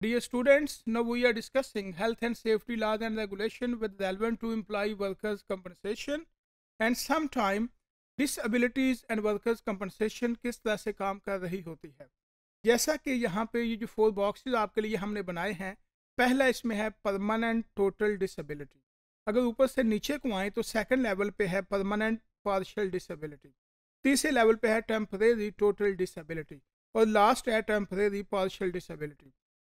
Dear students, now we are discussing health and safety laws and regulation with relevant to employee workers compensation and sometime disabilities and workers compensation किस तरह से काम कर रही होती है जैसा कि यहाँ पे ये जो फोर बॉक्सेस आपके लिए हमने बनाए हैं पहला इसमें है परमानेंट टोटल डिसेबिलिटी अगर ऊपर से नीचे को आए तो सेकंड लेवल पे है परमानेंट पार्शियल डिसेबिलिटी तीसरे लेवल पे है टेम्परेरी टोटल डिसेबिलिटी और लास्ट है टेम्परेरी पार्शियल डिसेबिलिटी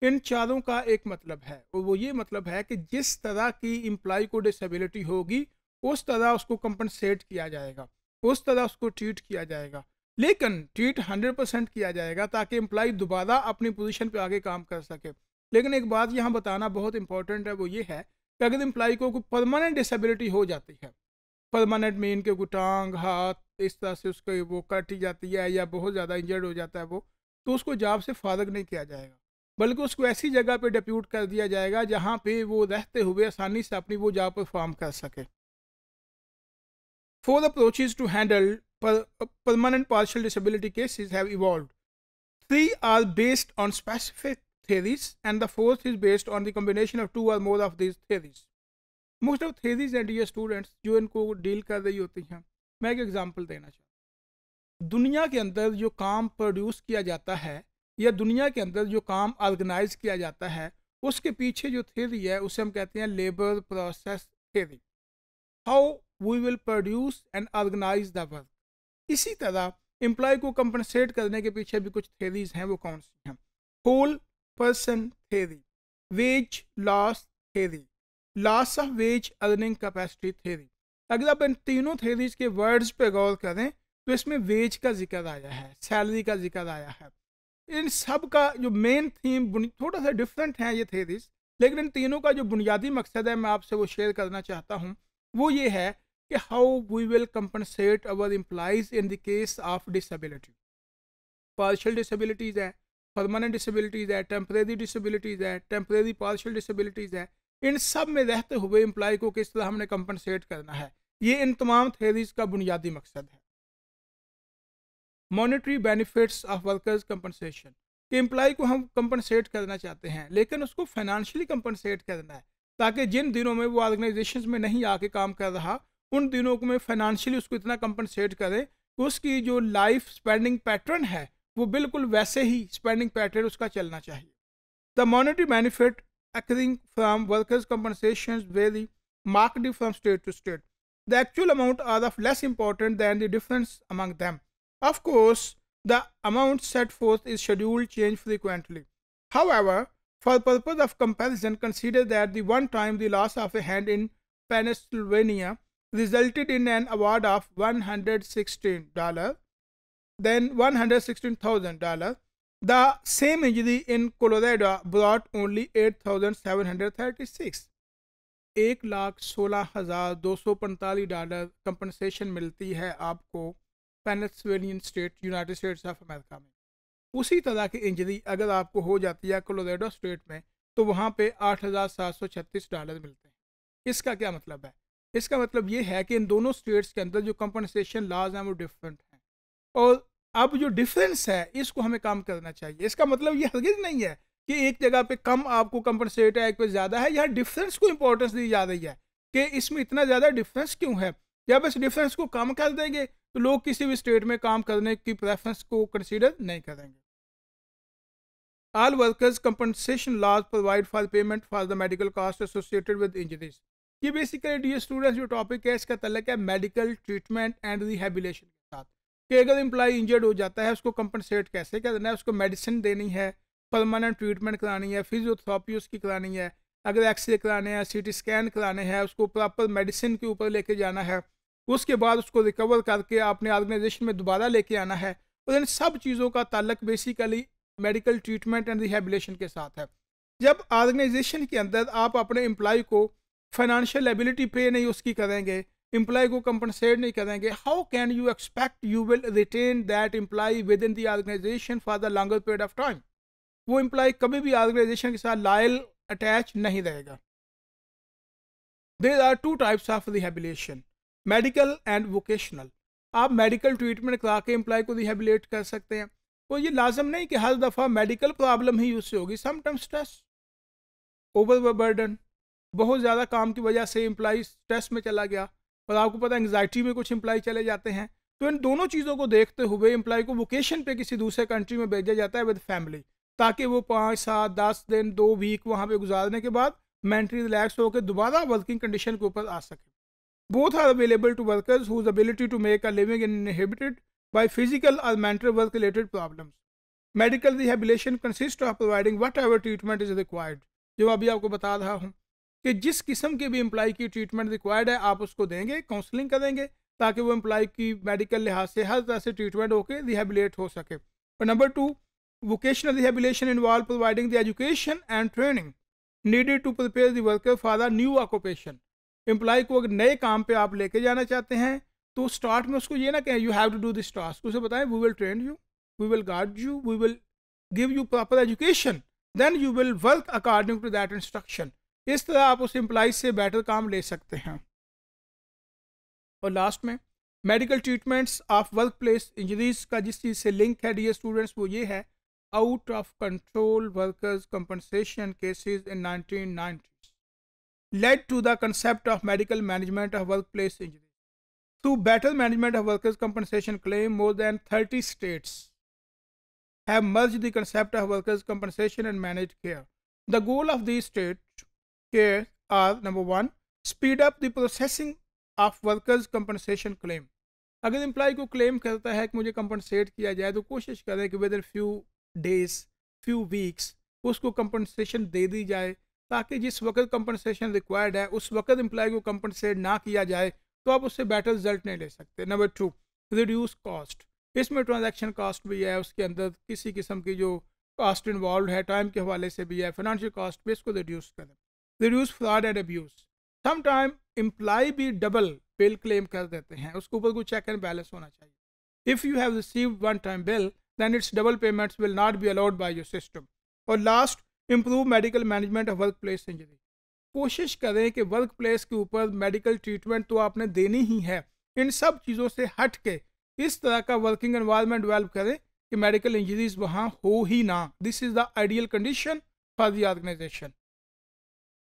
इन चारों का एक मतलब है और वो ये मतलब है कि जिस तरह की इम्प्लाई को डिसेबिलिटी होगी उस तरह उसको कंपनसेट किया जाएगा उस तरह उसको ट्रीट किया जाएगा लेकिन ट्रीट 100 परसेंट किया जाएगा ताकि एम्प्लॉय दोबारा अपनी पोजीशन पे आगे काम कर सके लेकिन एक बात यहाँ बताना बहुत इंपॉर्टेंट है वो ये है कि अगर एम्प्लाई को कोई परमानेंट डिसेबिलिटी हो जाती है परमानेंट में इनके कोई टांग हाथ इस तरह से उसको वो कट जाती है या बहुत ज़्यादा इंजर्ड हो जाता है वो तो उसको जॉब से फारग नहीं किया जाएगा बल्कि उसको ऐसी जगह पे डिप्यूट कर दिया जाएगा जहाँ पे वो रहते हुए आसानी से अपनी वो जॉब परफॉर्म कर सके four approaches to handle permanent partial disability cases have evolve three are based on specific theories and the fourth is based on the combination of two or more of these most of theories and ये students जो इनको deal कर रही होती हैं मैं एक example देना चाहूँ दुनिया के अंदर जो काम प्रोड्यूस किया जाता है या दुनिया के अंदर जो काम ऑर्गेनाइज किया जाता है उसके पीछे जो थेरी है उसे हम कहते हैं labour process theory how we will produce and organise the work इसी तरह एम्प्लॉय को कंपनसेट करने के पीछे भी कुछ थेरीज हैं वो कौन सी हैं whole person theory wage loss theory loss of wage earning capacity theory अगर आप इन तीनों थेरीज के वर्ड्स पे गौर करें तो इसमें वेज का जिक्र आया है सैलरी का जिक्र आया है इन सब का जो मेन थीम थोड़ा सा डिफरेंट है ये थेरीज़ लेकिन इन तीनों का जो बुनियादी मकसद है मैं आपसे वो शेयर करना चाहता हूँ वो ये है कि how we will compensate our employees in the case of disability partial disabilities है परमानेंट डिसबिलिटीज़ है टेम्परेरी डिसबिलिटीज़ है टेम्परेरी पार्शल डिसबिलिटीज़ है इन सब में रहते हुए एम्प्लॉय को किस तरह हमने कंपनसेट करना है ये इन तमाम थेरीज का बुनियादी मकसद है monetary benefits of workers compensation कि एम्प्लॉय को हम कंपनसेट करना चाहते हैं लेकिन उसको फाइनेंशियली कंपनसेट करना है ताकि जिन दिनों में वो ऑर्गेनाइजेशन में नहीं आके काम कर रहा उन दिनों में फाइनेंशियली उसको इतना कंपनसेट करें कि उसकी जो लाइफ स्पेंडिंग पैटर्न है वो बिल्कुल वैसे ही स्पेंडिंग पैटर्न उसका चलना चाहिए the monetary benefit accruing from workers compensation very markedly from state to state the actual amount are of less important than the difference among them Of course, the amount set forth is scheduled change frequently. However, for purpose of comparison, consider that the one time the loss of a hand in Pennsylvania resulted in an award of $116, then $116,000. The same injury in Colorado brought only 8,736. एक लाख सोलह हज़ार दो सौ पैंतालीस dollar compensation मिलती है आपको Pennsylvania state United States of America में उसी तरह की इंजरी अगर आपको हो जाती है कोलोरेडो स्टेट में तो वहाँ पे 8,736 डॉलर मिलते हैं इसका क्या मतलब है इसका मतलब ये है कि इन दोनों स्टेट्स के अंदर जो कंपनसेशन लाज हैं वो डिफरेंट हैं और अब जो डिफरेंस है इसको हमें काम करना चाहिए इसका मतलब ये हरगिज नहीं है कि एक जगह पे कम आपको कंपनसेट है एक पे ज़्यादा है यहाँ डिफरेंस को इंपॉर्टेंस दी जा रही है कि इसमें इतना ज़्यादा डिफरेंस क्यों है जब इस डिफरेंस को कम कर देंगे तो लोग किसी भी स्टेट में काम करने की प्रेफरेंस को कंसिडर नहीं करेंगे all workers compensation laws provide for payment for the medical cost associated with injuries ये बेसिकली डी स्टूडेंट्स जो टॉपिक है इसका तलक है मेडिकल ट्रीटमेंट एंड रिहेबिलेशन के साथ कि अगर इम्प्लाई इंजर्ड हो जाता है उसको कंपनसेट कैसे करना है उसको मेडिसिन देनी है परमानेंट ट्रीटमेंट करानी है फिजियोथेरापी उसकी करानी है अगर एक्सरे कराने हैं सी टी स्कैन कराने हैं उसको प्रॉपर मेडिसिन के ऊपर लेके जाना है उसके बाद उसको रिकवर करके अपने ऑर्गेनाइजेशन में दोबारा लेके आना है और इन सब चीज़ों का ताल्लक basically medical treatment and rehabilitation के साथ है जब ऑर्गेनाइजेशन के अंदर आप अपने एम्प्लॉय को फाइनेंशियल एबिलिटी पे नहीं उसकी करेंगे एम्प्लॉय को कंपनसेट नहीं करेंगे how can you expect you will retain that employ within the organisation for the longer period of time वो एम्प्लॉय कभी भी ऑर्गेनाइजेशन के साथ लायल अटैच नहीं रहेगा there are two types of rehabilitation medical and vocational आप medical treatment करा के एम्प्लॉय को रिहेबिलेट कर सकते हैं तो ये लाजम नहीं कि हर दफ़ा मेडिकल प्रॉब्लम ही उससे होगी समटाइम स्ट्रेस ओवर बर्डन बहुत ज़्यादा काम की वजह से एम्प्लॉय स्ट्रेस में चला गया और आपको पता है एंगजाइटी में कुछ एम्प्लॉय चले जाते हैं तो इन दोनों चीज़ों को देखते हुए एम्प्लॉय को वोकेशन पे किसी दूसरे कंट्री में भेजा जाता है विद फैमिली ताकि वो पाँच सात दस दिन दो वीक वहाँ पे गुजारने के बाद मैंटली रिलैक्स होकर दोबारा वर्किंग कंडीशन के ऊपर आ सके Both are available to workers whose ability to make a living is inhibited by physical or mental work related problems. Medical rehabilitation consist of providing whatever treatment is required जो अभी आपको बता रहा हूँ कि जिस किस्म की भी एम्प्लॉय की ट्रीटमेंट रिक्वायर्ड है आप उसको देंगे काउंसलिंग करेंगे ताकि वो एम्प्लॉय की मेडिकल लिहाज से हर तरह से ट्रीटमेंट होकर रिहेबिलेट हो सके और number two vocational rehabilitation involve providing the education and training needed to prepare the worker for a new occupation employ को अगर नए काम पे आप लेके जाना चाहते हैं तो स्टार्ट में उसको ये ना कहें you have to do this task उसे बताएं we will train you we will guard you we will give you proper education then you will work according to that instruction इस तरह आप उस एम्प्लॉय से बेटर काम ले सकते हैं और लास्ट में medical treatments of work place injuries का जिस चीज़ से लिंक है डी स्टूडेंट्स वो ये है out of control workers compensation cases in nineteen ninety led to the concept of medical management of workplace injuries. Through better management of workers' compensation claim, more than 30 states have merged the concept of workers' compensation and managed care. The goal of these state care are number one, speed up the processing of workers' compensation claim. अगर employ को claim करता है कि मुझे compensate किया जाए तो कोशिश करें कि within few days few weeks उसको कंपनसेशन दे दी जाए ताकि जिस वक्त कंपनसेशन रिक्वायर्ड है उस वक्त एम्प्लॉय को कंपनसेट ना किया जाए तो आप उससे बेटर रिजल्ट नहीं ले सकते नंबर टू रिड्यूस कॉस्ट इसमें ट्रांजैक्शन कॉस्ट भी है उसके अंदर किसी किस्म की जो कॉस्ट इन्वॉल्व है टाइम के हवाले से भी है फाइनेंशियल कॉस्ट भी इसको रिड्यूस करें reduce fraud and abuse sometime employee भी डबल बिल क्लेम कर देते हैं उसके ऊपर कोई चेक एंड बैलेंस होना चाहिए if you have receive one time bill then it's double payments will not be allowed by your system और last improve medical management of work place injury कोशिश करें कि वर्क प्लेस के ऊपर medical treatment तो आपने देनी ही है इन सब चीज़ों से हट के इस तरह का वर्किंग एनवायरनमेंट डेवलप करें कि मेडिकल इंजरीज वहाँ हो ही ना this is the ideal condition for the organisation